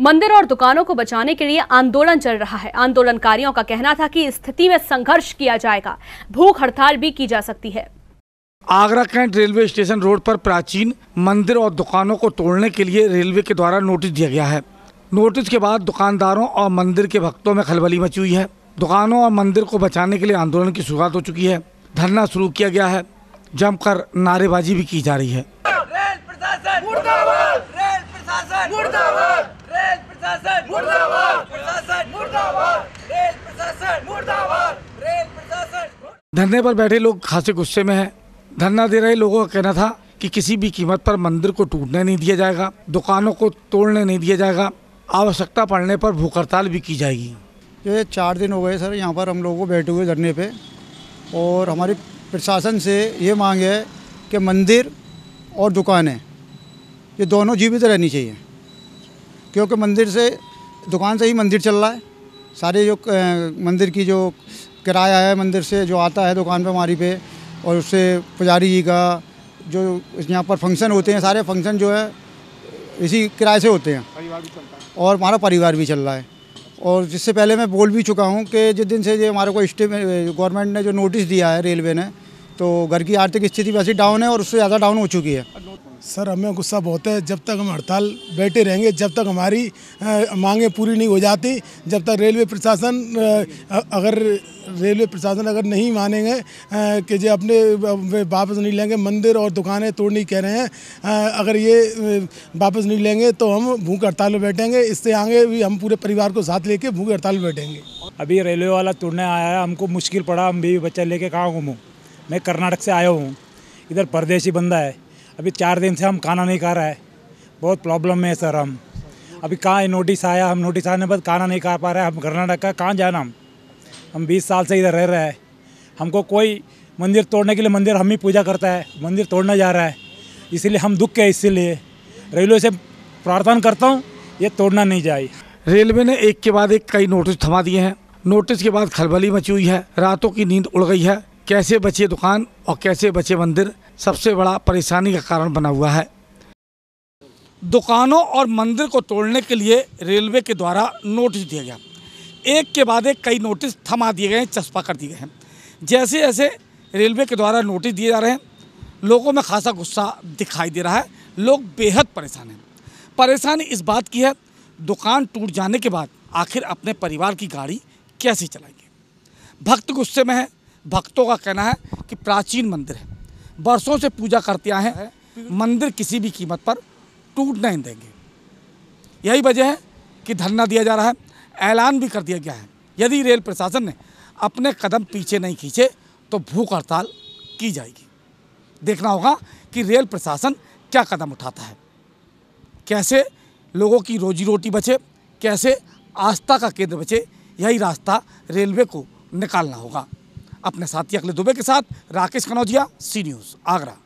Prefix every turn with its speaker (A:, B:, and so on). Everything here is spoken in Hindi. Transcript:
A: मंदिर और दुकानों को बचाने के लिए आंदोलन चल रहा है आंदोलनकारियों का कहना था कि स्थिति में संघर्ष किया जाएगा भूख हड़ताल भी की जा सकती है
B: Agra cantt railway station road पर प्राचीन मंदिर और दुकानों को तोड़ने के लिए रेलवे के द्वारा नोटिस दिया गया है नोटिस के बाद दुकानदारों और मंदिर के भक्तों में खलबली मची हुई है दुकानों और मंदिर को बचाने के लिए आंदोलन की शुरुआत हो चुकी है धरना शुरू किया गया है जमकर नारेबाजी भी की जा रही है रेल प्रशासन प्रशासन मुर्दाबाद प्रशासन मुर्दाबाद रेल प्रशासन मुर्दाबाद रेल प्रशासन धरने पर बैठे लोग खासे गुस्से में हैं धरना दे रहे लोगों का कहना था कि किसी भी कीमत पर मंदिर को टूटने नहीं दिया जाएगा दुकानों को तोड़ने नहीं दिया जाएगा आवश्यकता पड़ने पर भूख हड़ताल भी की जाएगी
C: ये चार दिन हो गए सर यहाँ पर हम लोगों को बैठे हुए धरने पे और हमारी प्रशासन से ये मांग है कि मंदिर और दुकानें ये दोनों जीवित रहनी चाहिए क्योंकि मंदिर से दुकान से ही मंदिर चल रहा है सारे जो मंदिर की जो किराया है मंदिर से जो आता है दुकान पर हमारी पे और उससे पुजारी जी का जो यहाँ पर फंक्शन होते हैं सारे फंक्शन जो है इसी किराए से होते हैं परिवार भी चलता है और हमारा परिवार भी चल रहा है और जिससे पहले मैं बोल भी चुका हूँ कि जिस दिन से ये हमारे को स्टे गवर्नमेंट ने जो नोटिस दिया है रेलवे ने तो घर की आर्थिक स्थिति वैसे डाउन है और उससे
D: ज़्यादा डाउन हो चुकी है सर हमें गुस्सा बहुत है जब तक हम हड़ताल बैठे रहेंगे जब तक हमारी मांगें पूरी नहीं हो जाती जब तक रेलवे प्रशासन अगर रेलवे प्रशासन अगर नहीं मानेंगे कि जो अपने वापस नहीं लेंगे मंदिर और दुकानें नहीं कह रहे हैं अगर ये वापस नहीं लेंगे तो हम भूख हड़ताल में बैठेंगे इससे आगे भी हम पूरे परिवार को साथ लेके भूख हड़ताल में बैठेंगे
A: अभी रेलवे वाला तोड़ने आया है हमको मुश्किल पड़ा हम भी बच्चा लेके कहाँ घूमूँ मैं कर्नाटक से आया हूँ इधर परदेशी बंदा है अभी चार दिन से हम खाना नहीं खा रहा है बहुत प्रॉब्लम में है सर हम अभी कहाँ नोटिस आया हम नोटिस आने के बाद खाना नहीं खा पा रहे हम कर्नाटक का कहाँ जाना हम हम बीस साल से इधर रह रहे हैं हमको कोई मंदिर तोड़ने के लिए मंदिर हम ही पूजा करता है मंदिर तोड़ना जा रहा है इसीलिए हम दुख के इसीलिए रेलवे से प्रार्थना करता हूँ ये तोड़ना नहीं जाए रेलवे ने एक के बाद एक कई नोटिस थमा दिए हैं नोटिस के बाद खलबली मची
B: हुई है रातों की नींद उड़ गई है कैसे बचे दुकान और कैसे बचे मंदिर सबसे बड़ा परेशानी का कारण बना हुआ है दुकानों और मंदिर को तोड़ने के लिए रेलवे के द्वारा नोटिस दिया गया एक के बाद एक कई नोटिस थमा दिए गए हैं चस्पा कर दिए गए हैं जैसे जैसे रेलवे के द्वारा नोटिस दिए जा रहे हैं लोगों में खासा गुस्सा दिखाई दे रहा है लोग बेहद परेशान हैं परेशानी इस बात की है दुकान टूट जाने के बाद आखिर अपने परिवार की गाड़ी कैसे चलाएंगे भक्त गुस्से में है भक्तों का कहना है कि प्राचीन मंदिर है बरसों से पूजा करते आए हैं मंदिर किसी भी कीमत पर टूट नहीं देंगे यही वजह है कि धरना दिया जा रहा है ऐलान भी कर दिया गया है यदि रेल प्रशासन ने अपने कदम पीछे नहीं खींचे तो भूख हड़ताल की जाएगी देखना होगा कि रेल प्रशासन क्या कदम उठाता है कैसे लोगों की रोजी रोटी बचे कैसे आस्था का केंद्र बचे यही रास्ता रेलवे को निकालना होगा अपने साथी अखिल दुबे के साथ राकेश कनौजिया सी न्यूज़ आगरा